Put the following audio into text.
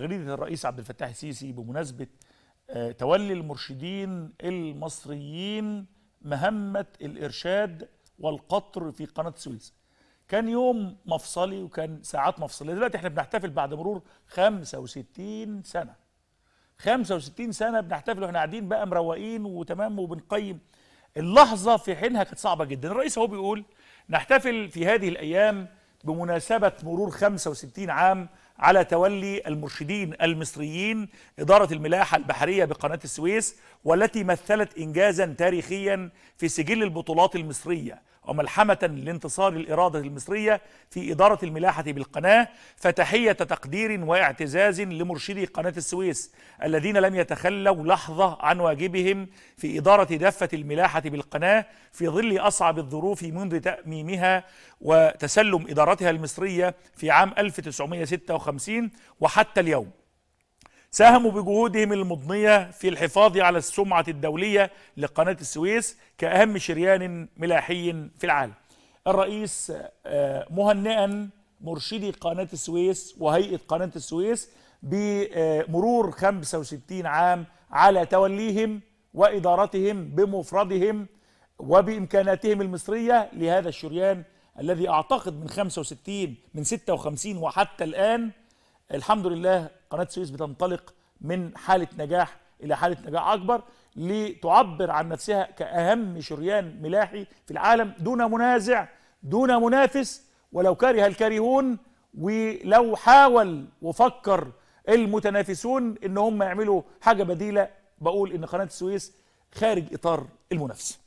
تغريده الرئيس عبد الفتاح السيسي بمناسبه آه، تولي المرشدين المصريين مهمه الارشاد والقطر في قناه السويس. كان يوم مفصلي وكان ساعات مفصليه، دلوقتي احنا بنحتفل بعد مرور 65 سنه. 65 سنه بنحتفل واحنا قاعدين بقى مروقين وتمام وبنقيم. اللحظه في حينها كانت صعبه جدا، الرئيس هو بيقول نحتفل في هذه الايام بمناسبه مرور 65 عام على تولي المرشدين المصريين إدارة الملاحة البحرية بقناة السويس والتي مثلت إنجازا تاريخيا في سجل البطولات المصرية وملحمة لانتصار الإرادة المصرية في إدارة الملاحة بالقناة فتحية تقدير واعتزاز لمرشدي قناة السويس الذين لم يتخلوا لحظة عن واجبهم في إدارة دفة الملاحة بالقناة في ظل أصعب الظروف منذ تأميمها وتسلم إدارتها المصرية في عام 1956 1957 وحتى اليوم ساهموا بجهودهم المضنية في الحفاظ على السمعة الدولية لقناة السويس كأهم شريان ملاحي في العالم الرئيس آه، مهنئا مرشدي قناة السويس وهيئة قناة السويس بمرور آه، 65 عام على توليهم وإدارتهم بمفردهم وبإمكاناتهم المصرية لهذا الشريان الذي أعتقد من 65 من 56 وحتى الآن الحمد لله قناة السويس بتنطلق من حالة نجاح إلى حالة نجاح أكبر لتعبر عن نفسها كأهم شريان ملاحي في العالم دون منازع دون منافس ولو كره الكارهون ولو حاول وفكر المتنافسون ان هم يعملوا حاجه بديله بقول ان قناه السويس خارج اطار المنافسه